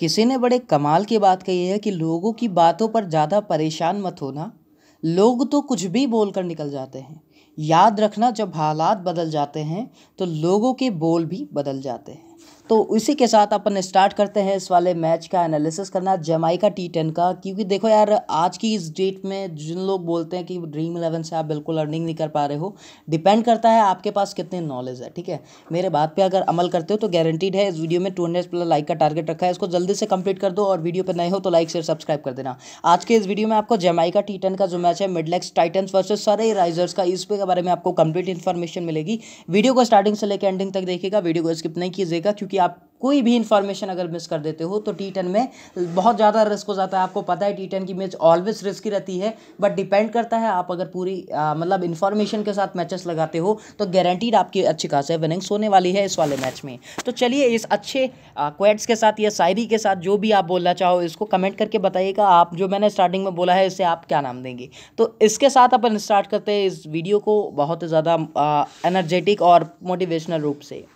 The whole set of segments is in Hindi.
किसी ने बड़े कमाल की बात कही है कि लोगों की बातों पर ज़्यादा परेशान मत होना लोग तो कुछ भी बोल कर निकल जाते हैं याद रखना जब हालात बदल जाते हैं तो लोगों के बोल भी बदल जाते हैं तो इसी के साथ अपन स्टार्ट करते हैं इस वाले मैच का एनालिसिस करना जमाइका टी टेन का क्योंकि देखो यार आज की इस डेट में जिन लोग बोलते हैं कि ड्रीम इलेवन से आप बिल्कुल अर्निंग नहीं कर पा रहे हो डिपेंड करता है आपके पास कितने नॉलेज है ठीक है मेरे बात पे अगर अमल करते हो तो गारंटीड है इस वीडियो में टू हंड्रेड प्लस लाइक का टारगेट रखा है इसको जल्दी से कंप्लीट कर दो और वीडियो पर नए हो तो लाइक शेयर सब्सक्राइब कर देना आज के इस वीडियो में आपको जमाइका टी का जो मैच है Middlesex Titans versus Surrey Risers का इस पे के बारे में आपको कंप्लीट इन्फॉर्मेशन मिलेगी वीडियो को स्टार्टिंग से लेकर एंडिंग तक देखिएगा वीडियो को स्किप नहीं कीजिएगा क्योंकि आप कोई भी इन्फॉर्मेशन अगर मिस कर देते हो तो टी टेन में बहुत ज़्यादा रिस्क हो जाता है आपको पता है टी टेन की मैच ऑलवेज रिस्की रहती है बट डिपेंड करता है आप अगर पूरी मतलब इन्फॉर्मेशन के साथ मैचेस लगाते हो तो गारंटीड आपकी अच्छी खास है विनिंग्स होने वाली है इस वाले मैच में तो चलिए इस अच्छे क्वेट्स के साथ या शायरी के साथ जो भी आप बोलना चाहो इसको कमेंट करके बताइएगा आप जो मैंने स्टार्टिंग में बोला है इसे आप क्या नाम देंगे तो इसके साथ अपन स्टार्ट करते हैं इस वीडियो को बहुत ज़्यादा एनर्जेटिक और मोटिवेशनल रूप से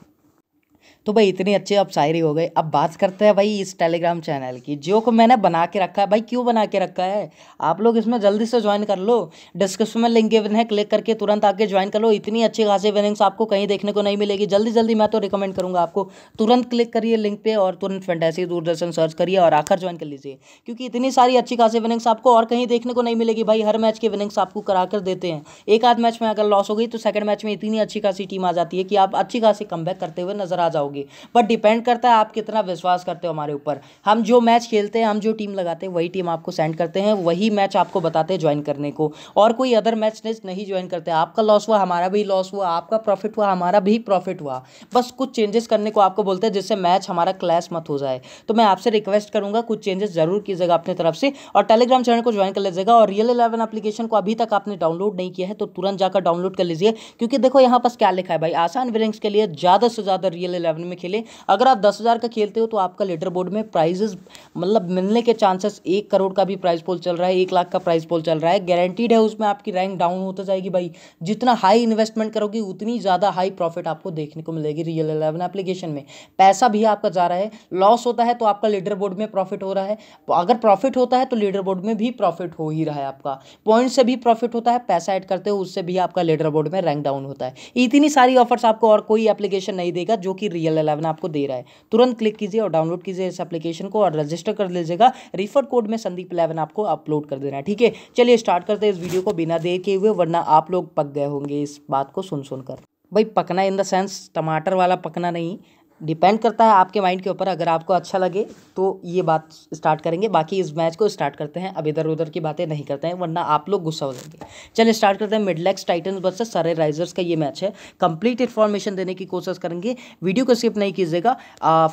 तो भाई इतने अच्छे अब शायरी हो गए अब बात करते हैं भाई इस टेलीग्राम चैनल की जो को मैंने बना के रखा है भाई क्यों बना के रखा है आप लोग इसमें जल्दी से ज्वाइन कर लो डिस्क्रिप्शन में लिंक गिवन है क्लिक करके तुरंत आके ज्वाइन कर लो इतनी अच्छी खासी विनिंग्स आपको कहीं देखने को नहीं मिलेगी जल्दी जल्दी मैं तो रिकमेंड करूँगा आपको तुरंत क्लिक करिए लिंक पर और तुरंत फैंटेसी दूरदर्शन सर्च करिए और आकर ज्वाइन कर लीजिए क्योंकि इतनी सारी अच्छी खासी विनिंग्स आपको और कहीं देखने को नहीं मिलेगी भाई हर मैच की विनिंग्स आपको करा कर देते हैं एक आध मैच में अगर लॉस हो गई तो सेकंड मैच में इतनी अच्छी खासी टीम आ जाती है कि आप अच्छी खासी कम करते हुए नजर आ जाओगे होगी बट डिपेंड करता है आप कितना विश्वास करते हो हमारे ऊपर हम जो मैच खेलते हैं हम जो टीम लगाते हैं वही टीम आपको सेंड करते हैं वही मैच आपको बताते हैं ज्वाइन करने को और कोई अदर मैच नहीं ज्वाइन करते आपका लॉस हुआ हमारा भी लॉस हुआ आपका प्रॉफिट हुआ हमारा भी प्रॉफिट हुआ बस कुछ चेंजेस करने को आपको बोलते हैं जिससे मैच हमारा क्लैश मत हो जाए तो मैं आपसे रिक्वेस्ट करूंगा कुछ चेंजेस जरूर कीजिएगा अपनी तरफ से और टेलीग्राम चैनल को ज्वाइन कर लीजिएगा और रियल इलेवन अपलीकेशन को अभी तक आपने डाउनलोड नहीं किया है तो तुरंत जाकर डाउनलोड कर लीजिए क्योंकि देखो यहाँ पर क्या लिखा है भाई आसान विलिंग्स के लिए ज़्यादा से ज़्यादा रियल इलेवन टूर्नामेंट में खेलें अगर आप दस हज़ार का खेलते हो तो आपका लेटर बोर्ड में प्राइजेज मतलब मिलने के चांसेस एक करोड़ का भी प्राइज पोल चल रहा है एक लाख का प्राइज पोल चल रहा है गारंटीड है उसमें आपकी रैंक डाउन होता जाएगी भाई जितना हाई इन्वेस्टमेंट करोगे उतनी ज़्यादा हाई प्रॉफिट आपको देखने को मिलेगी रियल एलेवन एप्लीकेशन में पैसा भी आपका जा रहा है लॉस होता है तो आपका लीडर बोर्ड में प्रॉफिट हो रहा है अगर प्रॉफिट होता है तो लीडर बोर्ड में भी प्रॉफिट हो ही रहा है आपका पॉइंट से भी प्रॉफिट होता है पैसा ऐड करते हो उससे भी आपका लीडर बोर्ड में रैंक डाउन होता है इतनी सारी ऑफर्स आपको और कोई एप्लीकेशन नहीं देगा जो कि रियल रियल एलेवन आपको दे रहा है तुरंत क्लिक कीजिए और डाउनलोड कीजिए इस एप्लीकेशन को और रजिस्टर कर लीजिएगा रिफर कोड में संदीप इलेवन आपको अपलोड कर देना है ठीक है चलिए स्टार्ट करते हैं इस वीडियो को बिना देर के हुए वरना आप लोग पक गए होंगे इस बात को सुन सुनकर भाई पकना इन द सेंस टमाटर वाला पकना नहीं डिपेंड करता है आपके माइंड के ऊपर अगर आपको अच्छा लगे तो ये बात स्टार्ट करेंगे बाकी इस मैच को स्टार्ट करते हैं अब इधर उधर की बातें नहीं करते हैं वरना आप लोग गुस्सा हो जाएंगे चल स्टार्ट करते हैं Middlesex Titans versus Surrey Risers का ये मैच है कंप्लीट इन्फॉर्मेशन देने की कोशिश करेंगे वीडियो को स्किप नहीं कीजिएगा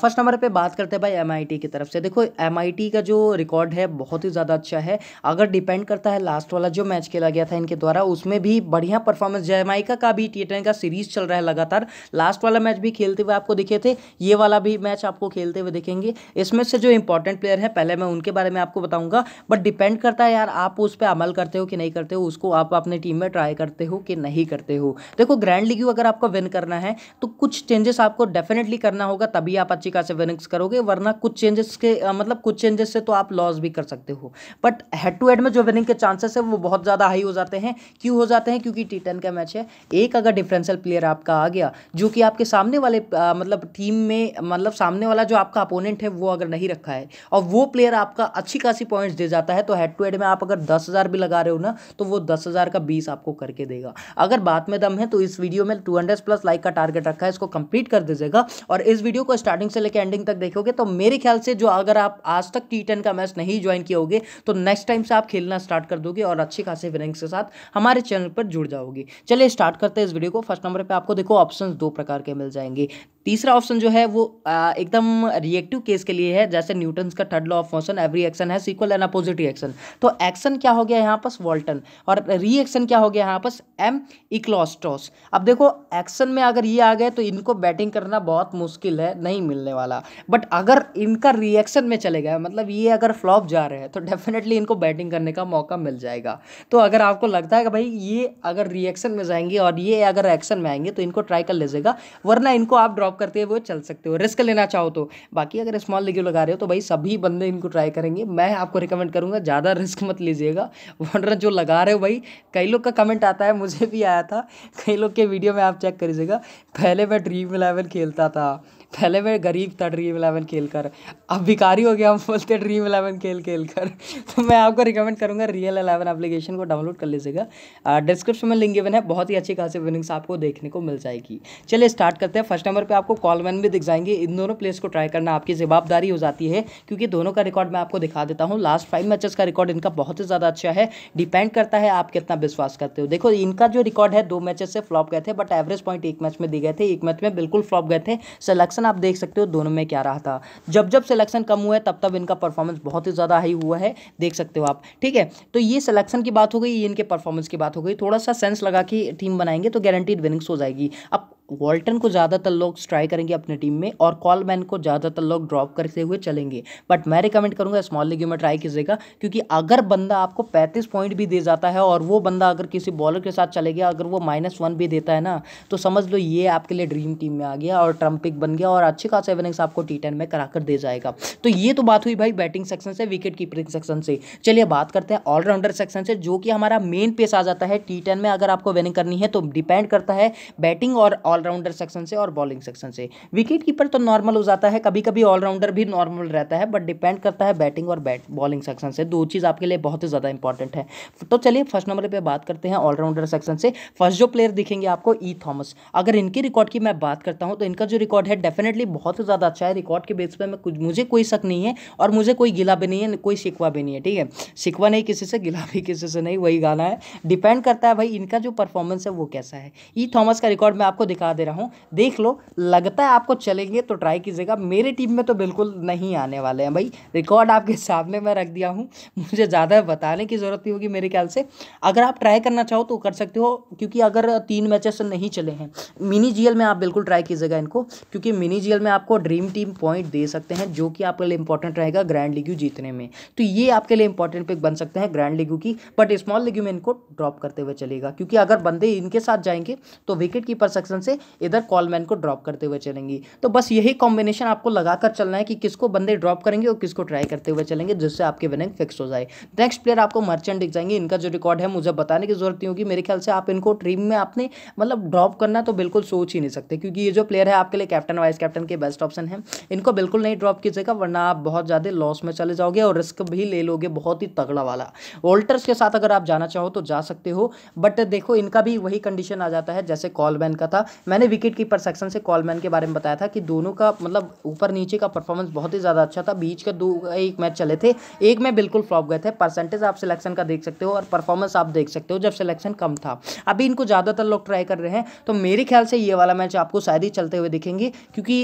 फर्स्ट नंबर पर बात करते हैं भाई एम की तरफ से देखो एम का जो रिकॉर्ड है बहुत ही ज़्यादा अच्छा है अगर डिपेंड करता है लास्ट वाला जो मैच खेला गया था इनके द्वारा उसमें भी बढ़िया परफॉर्मेंस जयमाइका का भी टी का सीरीज चल रहा है लगातार लास्ट वाला मैच भी खेलते हुए आपको दिखे थे ये वाला भी मैच आपको खेलते हुए देखेंगे इसमें से जो इंपॉर्टेंट प्लेयर है पहले मैं उनके बारे में आपको बताऊंगा बट डिपेंड करता है यार आप उस पर अमल करते हो कि नहीं करते हो उसको आप अपने टीम में ट्राई करते हो कि नहीं करते हो देखो ग्रैंड लीग अगर आपको विन करना है तो कुछ चेंजेस आपको डेफिनेटली करना होगा तभी आप अच्छी खासी विनिंग्स करोगे वरना कुछ चेंजेस के मतलब कुछ चेंजेस से तो आप लॉस भी कर सकते हो बट हेड टू हेड में जो विनिंग के चांसेस है वो बहुत ज़्यादा हाई हो जाते हैं क्यों हो जाते हैं क्योंकि टी का मैच है एक अगर डिफरेंशियल प्लेयर आपका आ गया जो कि आपके सामने वाले आ, मतलब टीम टीम में मतलब सामने वाला जो आपका अपोनेंट है वो अगर नहीं रखा है और वो प्लेयर आपका अच्छी खासी पॉइंट्स दे जाता है तो हेड टू हेड में आप अगर दस हज़ार भी लगा रहे हो ना तो वो दस हज़ार का बीस आपको करके देगा अगर बात में दम है तो इस वीडियो में टू हंड्रेड प्लस लाइक का टारगेट रखा है इसको कंप्लीट कर दीजिएगा और इस वीडियो को स्टार्टिंग से लेकर एंडिंग तक देखोगे तो मेरे ख्याल से जो अगर आप आज तक टी का मैच नहीं ज्वाइन किया होगे तो नेक्स्ट टाइम से आप खेलना स्टार्ट कर दोगे और अच्छी खासी विनिंग्स के साथ हमारे चैनल पर जुड़ जाओगे चलिए स्टार्ट करते हैं इस वीडियो को फर्स्ट नंबर पर आपको देखो ऑप्शन दो प्रकार के मिल जाएंगे तीसरा ऑप्शन जो है वो एकदम रिएक्टिव केस के लिए है जैसे न्यूटन का third law of motion every action has equal and opposite reaction तो एक्शन क्या हो गया यहाँ पर वॉल्टन और रिएक्शन क्या हो गया यहाँ पर एम इक्लॉस्टोस अब देखो एक्शन में अगर ये आ गए तो इनको बैटिंग करना बहुत मुश्किल है नहीं मिलने वाला बट अगर इनका रिएक्शन में चले गए मतलब ये अगर फ्लॉप जा रहे हैं तो डेफिनेटली इनको बैटिंग करने का मौका मिल जाएगा तो अगर आपको लगता है कि भाई ये अगर रिएक्शन में जाएंगे और ये अगर एक्शन में आएंगे तो इनको ट्राई कर लीजिएगा वरना इनको आप ड्रॉप करते हुए चल सकते हो रिस्क लेना चाहो तो बाकी अगर स्मॉल लेग्यू लगा रहे हो तो भाई सभी बंदे इनको ट्राई करेंगे मैं आपको रिकमेंड करूँगा ज़्यादा रिस्क मत लीजिएगा वनर जो लगा रहे हो भाई कई लोग का कमेंट आता है मुझे भी आया था कई लोग के वीडियो में आप चेक करिएगा पहले मैं ड्रीम इलेवन खेलता था पहले मैं गरीब था ड्रीम इलेवन खेल कर अब भिकारी हो गया हम बोलते ड्रीम इलेवन खेल खेल कर तो मैं आपको रिकमेंड करूँगा रियल इलेवन एप्लीकेशन को डाउनलोड कर लीजिएगा डिस्क्रिप्शन में लिंक इवन है बहुत ही अच्छी खासी विनिंग्स आपको देखने को मिल जाएगी चलिए स्टार्ट करते हैं फर्स्ट नंबर पर आपको कॉलमैन भी दिख जाएंगे इन दोनों प्लेस को ट्राई करना आपकी जवाबदारी हो जाती है क्योंकि दोनों का रिकॉर्ड मैं आपको दिखा देता हूँ लास्ट फाइव मैचेस का रिकॉर्ड इनका बहुत ही ज़्यादा अच्छा है डिपेंड करता है आप कितना विश्वास करते हो देखो इनका जो रिकॉर्ड है दो मैचेस से फ्लॉप गए थे बट एवरेज पॉइंट एक मैच में दिए गए थे एक मैच में बिल्कुल फ्लॉप गए थे सलक्स सिलेक्शन आप देख सकते हो दोनों में क्या रहा था जब जब सिलेक्शन कम हुआ है तब तब इनका परफॉर्मेंस बहुत ही ज़्यादा हाई हुआ है देख सकते हो आप ठीक है तो ये सिलेक्शन की बात हो गई ये इनके परफॉर्मेंस की बात हो गई थोड़ा सा सेंस लगा कि टीम बनाएंगे तो गारंटीड विनिंग्स हो जाएगी अब वॉल्टन को ज़्यादातर लोग ट्राई करेंगे अपने टीम में और कॉलमैन को ज़्यादातर लोग ड्रॉप करते हुए चलेंगे बट मैं रिकमेंड करूँगा स्मॉल लीग में ट्राई कीजिएगा क्योंकि अगर बंदा आपको पैंतीस पॉइंट भी दे जाता है और वो बंदा अगर किसी बॉलर के साथ चले गया अगर वो माइनस वन भी देता है ना तो समझ लो ये आपके लिए ड्रीम टीम में आ गया और ट्रम्पिक बन गया और अच्छे खास इनिंग्स आपको टी टेन में कराकर दे जाएगा तो ये तो बात हुई भाई बैटिंग सेक्शन से विकेट कीपरिंग सेक्शन से चलिए बात करते हैं ऑलराउंडर सेक्शन से जो कि हमारा मेन पेस आ जाता है टी में अगर आपको विनिंग करनी है तो डिपेंड करता है बैटिंग और ऑलराउंडर सेक्शन से और बॉलिंग सेक्शन से विकेट कीपर तो नॉर्मल हो जाता है कभी कभी ऑलराउंडर भी नॉर्मल रहता है बट डिपेंड करता है बैटिंग और बैट बॉलिंग सेक्शन से दो चीज़ आपके लिए बहुत ही ज़्यादा इंपॉर्टेंट है तो चलिए फर्स्ट नंबर पर बात करते हैं ऑलराउंडर सेक्शन से फर्स्ट जो प्लेयर दिखेंगे आपको ई e. थॉमस अगर इनके रिकॉर्ड की मैं बात करता हूँ तो इनका जो रिकॉर्ड है डेफिनेटली बहुत ही ज़्यादा अच्छा है रिकॉर्ड के बेस पर मैं मुझे कोई शक नहीं है और मुझे कोई गिला भी नहीं है कोई शिकवा भी नहीं है ठीक है शिकवा नहीं किसी से गिला भी किसी से नहीं वही गाना है डिपेंड करता है भाई इनका जो परफॉर्मेंस है वो कैसा है ई e. थॉमस का रिकॉर्ड मैं आपको दिखा बता दे रहा हूँ देख लो लगता है आपको चलेंगे तो ट्राई कीजिएगा मेरे टीम में तो बिल्कुल नहीं आने वाले हैं भाई रिकॉर्ड आपके सामने मैं रख दिया हूँ मुझे ज़्यादा बताने की ज़रूरत नहीं होगी मेरे ख्याल से अगर आप ट्राई करना चाहो तो कर सकते हो क्योंकि अगर तीन मैचेस नहीं चले हैं मिनी जीएल में आप बिल्कुल ट्राई कीजिएगा इनको क्योंकि मिनी जीएल में आपको ड्रीम टीम पॉइंट दे सकते हैं जो कि आपके लिए इंपॉर्टेंट रहेगा ग्रैंड लीग्यू जीतने में तो ये आपके लिए इंपॉर्टेंट पिक बन सकते हैं ग्रैंड लीग्यू की बट स्मॉल लीग्यू में इनको ड्रॉप करते हुए चलेगा क्योंकि अगर बंदे इनके साथ जाएंगे तो विकेट कीपर सेक्शन से इधर कॉलमैन को ड्रॉप करते हुए चलेंगी तो बस यही कॉम्बिनेशन आपको लगाकर चलना है कि किसको बंदे ड्रॉप करेंगे और किसको ट्राई करते हुए चलेंगे जिससे आपकी विनिंग फिक्स हो जाए नेक्स्ट प्लेयर आपको मर्चेंट दिख जाएंगे इनका जो रिकॉर्ड है मुझे बताने की जरूरत नहीं होगी मेरे ख्याल से आप इनको ट्रीम में आपने मतलब ड्रॉप करना तो बिल्कुल सोच ही नहीं सकते क्योंकि ये जो प्लेयर है आपके लिए कैप्टन वाइस कैप्टन के बेस्ट ऑप्शन है इनको बिल्कुल नहीं ड्रॉप कीजिएगा वरना आप बहुत ज़्यादा लॉस में चले जाओगे और रिस्क भी ले लोगे बहुत ही तगड़ा वाला वोल्टर्स के साथ अगर आप जाना चाहो तो जा सकते हो बट देखो इनका भी वही कंडीशन आ जाता है जैसे कॉलमैन का था मैंने विकेट कीपर सेक्शन से कॉलमैन के बारे में बताया था कि दोनों का मतलब ऊपर नीचे का परफॉर्मेंस बहुत ही ज़्यादा अच्छा था बीच का दो एक मैच चले थे एक में बिल्कुल फ्लॉप गए थे परसेंटेज आप सिलेक्शन का देख सकते हो और परफॉर्मेंस आप देख सकते हो जब सिलेक्शन कम था अभी इनको ज़्यादातर लोग ट्राई कर रहे हैं तो मेरे ख्याल से ये वाला मैच आपको शायद ही चलते हुए दिखेंगे क्योंकि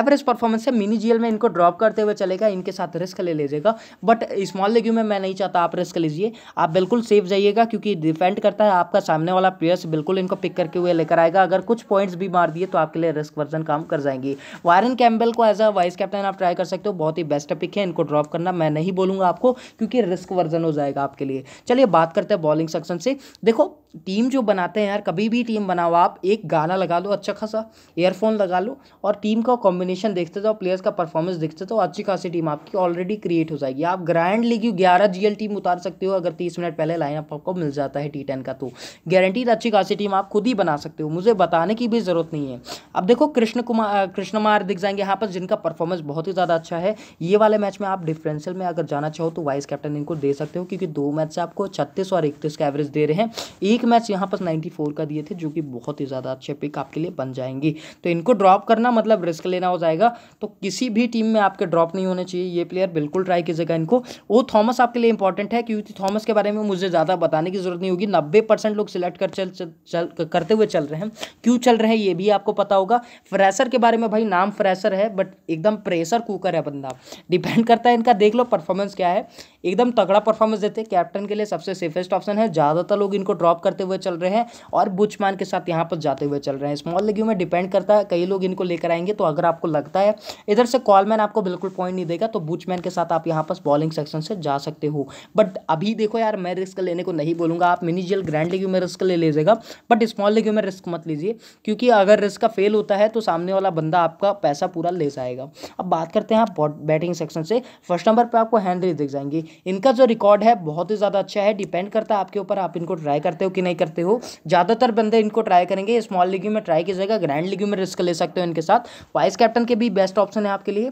एवरेज परफॉर्मेंस है मिनी जी में इनको ड्रॉप करते हुए चलेगा इनके साथ रिस्क ले लीजिएगा बट स्मॉल लेग्यू में मैं नहीं चाहता आप रिस्क लीजिए आप बिल्कुल सेफ जाइएगा क्योंकि डिपेंड करता है आपका सामने वाला प्लेयर्स बिल्कुल इनको पिक करके हुए लेकर आएगा अगर कुछ कुछ पॉइंट्स भी मार दिए तो आपके लिए रिस्क वर्जन काम कर जाएंगे वायरन कैम्बल को एज अ वाइस कैप्टन आप ट्राई कर सकते हो बहुत ही बेस्ट पिक है इनको ड्रॉप करना मैं नहीं बोलूंगा आपको क्योंकि रिस्क वर्जन हो जाएगा आपके लिए चलिए बात करते हैं बॉलिंग सेक्शन से देखो टीम जो बनाते हैं यार कभी भी टीम बनाओ आप एक गाना लगा लो अच्छा खासा एयरफोन लगा लो और टीम का कॉम्बिनेशन देखते जाओ प्लेयर्स का परफॉर्मेंस देखते जाओ अच्छी खासी टीम आपकी ऑलरेडी क्रिएट हो जाएगी आप ग्रैंड लीग ग्यारह जी टीम उतार सकते हो अगर तीस मिनट पहले लाइनअप आपको मिल जाता है टी का तो गारंटीड अच्छी खासी टीम आप खुद ही बना सकते हो मुझे बताने घबराने की भी ज़रूरत नहीं है अब देखो कृष्ण कुमार कृष्ण कुमार दिख जाएंगे यहाँ पर जिनका परफॉर्मेंस बहुत ही ज़्यादा अच्छा है ये वाले मैच में आप डिफरेंशियल में अगर जाना चाहो तो वाइस कैप्टन इनको दे सकते हो क्योंकि दो मैच से आपको छत्तीस और इकतीस का एवरेज दे रहे हैं एक मैच यहाँ पर नाइन्टी का दिए थे जो कि बहुत ही ज़्यादा अच्छे पिक आपके लिए बन जाएंगी तो इनको ड्रॉप करना मतलब रिस्क लेना हो जाएगा तो किसी भी टीम में आपके ड्रॉप नहीं होने चाहिए ये प्लेयर बिल्कुल ट्राई कीजिएगा इनको वो थॉमस आपके लिए इंपॉर्टेंट है क्योंकि थॉमस के बारे में मुझे ज़्यादा बताने की जरूरत नहीं होगी नब्बे परसेंट लोग सिलेक्ट कर चल, चल, चल करते हुए चल रहे हैं क्यों चल रहे हैं ये भी आपको पता होगा फ्रेशर के बारे में भाई नाम फ्रेशर है बट एकदम प्रेशर कुकर है बंदा डिपेंड करता है इनका देख लो परफॉर्मेंस क्या है एकदम तगड़ा परफॉर्मेंस देते हैं कैप्टन के लिए सबसे सेफेस्ट ऑप्शन है ज़्यादातर लोग इनको ड्रॉप करते हुए चल रहे हैं और बुचमान के साथ यहाँ पर जाते हुए चल रहे हैं स्मॉल लेग्यू में डिपेंड करता है कई लोग इनको लेकर आएंगे तो अगर आपको लगता है इधर से कॉलमैन आपको बिल्कुल पॉइंट नहीं देगा तो बुचमैन के साथ आप यहाँ पर बॉलिंग सेक्शन से जा सकते हो बट अभी देखो यार मैं रिस्क लेने को नहीं बोलूँगा आप मिनीजियल ग्रैंड लेग्यू में रिस्क ले लीजिएगा बट स्मॉल लेग्यू में रिस्क मत लीजिए क्योंकि अगर रिस्क का फेल होता है तो सामने वाला बंदा आपका पैसा पूरा ले जाएगा अब बात करते हैं आप बैटिंग सेक्शन से फर्स्ट नंबर पर आपको हैंनरी दिख जाएंगी इनका जो रिकॉर्ड है बहुत ही ज़्यादा अच्छा है डिपेंड करता है आपके ऊपर आप इनको ट्राई करते हो कि नहीं करते हो ज़्यादातर बंदे इनको ट्राई करेंगे स्मॉल लीग में ट्राई की जाएगा ग्रैंड लीग में रिस्क ले सकते हो इनके साथ वाइस कैप्टन के भी बेस्ट ऑप्शन है आपके लिए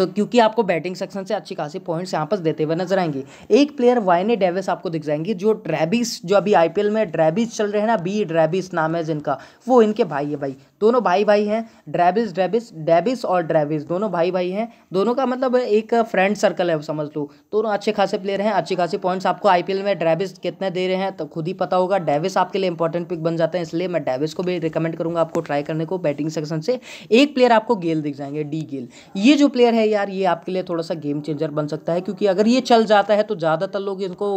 तो क्योंकि आपको बैटिंग सेक्शन से अच्छी खासी पॉइंट्स यहाँ पर देते हुए नजर आएंगे एक प्लेयर वाइने डेविस आपको दिख जाएंगे जो ड्रैबिस जो अभी आईपीएल में ड्रैबिस चल रहे हैं ना बी ड्रैबिस नाम है जिनका वो इनके भाई है भाई दोनों भाई भाई हैं ड्रैबिस ड्रैबिस डेबिस और ड्रैबिस दोनों भाई भाई हैं दोनों का मतलब एक फ्रेंड सर्कल है समझ लो दोनों अच्छे खासे प्लेयर हैं अच्छी खासी पॉइंट्स आपको आईपीएल में ड्रैबिस कितने दे रहे हैं तो खुद ही पता होगा डेविस आपके लिए इंपॉर्टेंट पिक बन जाते हैं इसलिए मैं डेविस को भी रिकमेंड करूंगा आपको ट्राई करने को बैटिंग सेक्शन से एक प्लेयर आपको गेल दिख जाएंगे डी गेल ये जो प्लेयर है यार ये आपके लिए थोड़ा सा गेम चेंजर बन सकता है क्योंकि अगर ये चल जाता है तो ज़्यादातर लोग इनको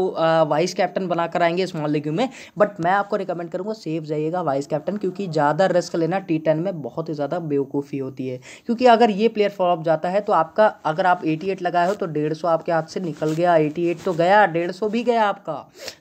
वाइस कैप्टन बना कर आएंगे स्मॉल लीग में बट मैं आपको रिकमेंड करूँगा सेफ जाइएगा वाइस कैप्टन क्योंकि ज़्यादा रिस्क लेना टी टेन में बहुत ही ज़्यादा बेवकूफ़ी होती है क्योंकि अगर ये प्लेयर फॉलोअप जाता है तो आपका अगर आप एटी एट लगाए हो तो डेढ़ सौ आपके हाथ से निकल गया एटी एट तो गया डेढ़ सौ भी गया आपका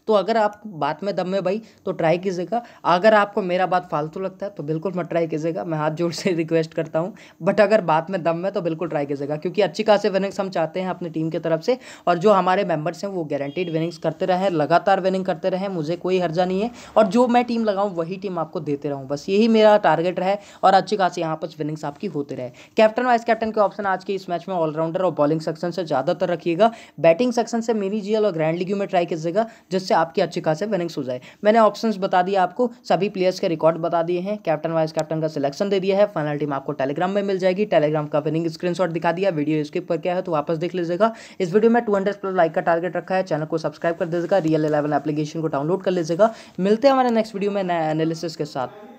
तो अगर आप बात में दम में भाई तो ट्राई कीजिएगा अगर आपको मेरा बात फालतू लगता है तो बिल्कुल मैं ट्राई कीजिएगा मैं हाथ जोड़ से रिक्वेस्ट करता हूँ बट अगर बात में दम में तो बिल्कुल ट्राई कीजिएगा रहेगा क्योंकि अच्छी खासी विनिंग्स हम चाहते हैं अपनी टीम की तरफ से और जो हमारे मेंबर्स हैं वो गारंटीड विनिंग्स करते रहें लगातार विनिंग करते रहें मुझे कोई हर्जा नहीं है और जो मैं टीम लगाऊँ वही टीम आपको देते रहूँ बस यही मेरा टारगेट रहे और अच्छी खासी यहाँ पर विनिंग्स आपकी होते रहे कैप्टन वाइस कैप्टन के ऑप्शन आज के इस मैच में ऑलराउंडर और बॉलिंग सेक्शन से ज़्यादातर रखिएगा बैटिंग सेक्शन से मिनी जीएल और ग्रैंड लीग में ट्राई कीजिएगा जिससे आपकी अच्छी खासी विनिंग्स हो जाए मैंने ऑप्शंस बता दिया आपको सभी प्लेयर्स के रिकॉर्ड बता दिए हैं कैप्टन वाइस कैप्टन का सिलेक्शन दे दिया है फाइनल टीम आपको टेलीग्राम में मिल जाएगी टेलीग्राम का विनिंग स्क्रीनशॉट दिखा दिया दिया वीडियो स्किप करके आया तो वापस देख लीजिएगा इस वीडियो में टू हंड्रेड प्लस लाइक का टारगेट रखा है चैनल को सब्सक्राइब कर दीजिएगा रियल इलेवन एप्लीकेशन को डाउनलोड कर लीजिएगा मिलते हैं हमारे नेक्स्ट वीडियो में नया एनालिसिस के साथ